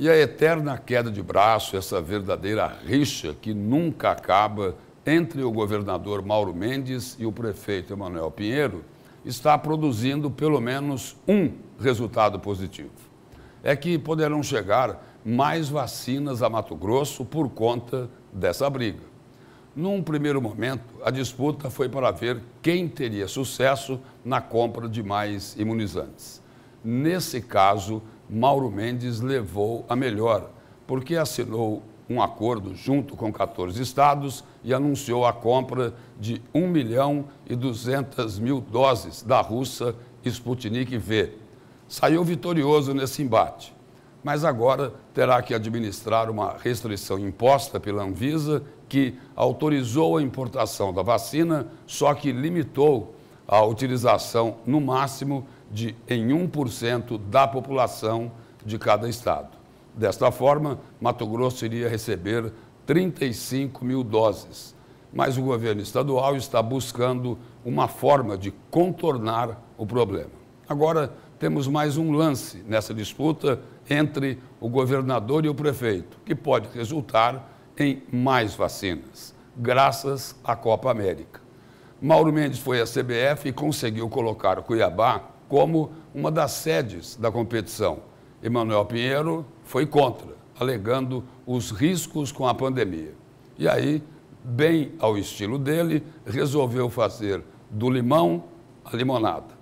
E a eterna queda de braço, essa verdadeira rixa que nunca acaba entre o governador Mauro Mendes e o prefeito Emanuel Pinheiro, está produzindo pelo menos um resultado positivo. É que poderão chegar mais vacinas a Mato Grosso por conta dessa briga. Num primeiro momento, a disputa foi para ver quem teria sucesso na compra de mais imunizantes. Nesse caso, Mauro Mendes levou a melhor, porque assinou um acordo junto com 14 estados e anunciou a compra de 1 milhão e 200 mil doses da russa Sputnik V. Saiu vitorioso nesse embate, mas agora terá que administrar uma restrição imposta pela Anvisa, que autorizou a importação da vacina, só que limitou a utilização, no máximo, de, em 1% da população de cada estado. Desta forma, Mato Grosso iria receber 35 mil doses, mas o governo estadual está buscando uma forma de contornar o problema. Agora, temos mais um lance nessa disputa entre o governador e o prefeito, que pode resultar em mais vacinas, graças à Copa América. Mauro Mendes foi à CBF e conseguiu colocar Cuiabá como uma das sedes da competição. Emanuel Pinheiro foi contra, alegando os riscos com a pandemia. E aí, bem ao estilo dele, resolveu fazer do limão a limonada.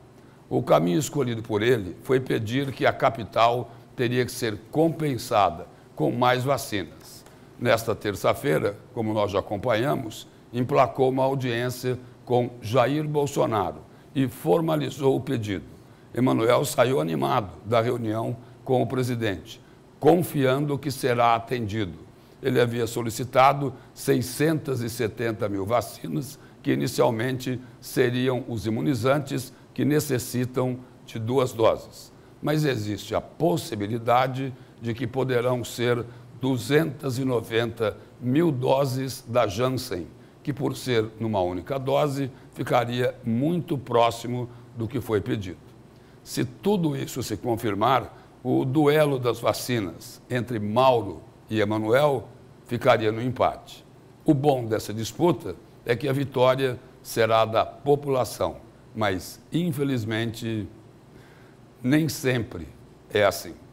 O caminho escolhido por ele foi pedir que a capital teria que ser compensada com mais vacinas. Nesta terça-feira, como nós já acompanhamos, emplacou uma audiência com Jair Bolsonaro e formalizou o pedido. Emanuel saiu animado da reunião com o presidente, confiando que será atendido. Ele havia solicitado 670 mil vacinas, que inicialmente seriam os imunizantes que necessitam de duas doses. Mas existe a possibilidade de que poderão ser 290 mil doses da Janssen, que, por ser numa única dose, ficaria muito próximo do que foi pedido. Se tudo isso se confirmar, o duelo das vacinas entre Mauro e Emanuel ficaria no empate. O bom dessa disputa é que a vitória será da população, mas, infelizmente, nem sempre é assim.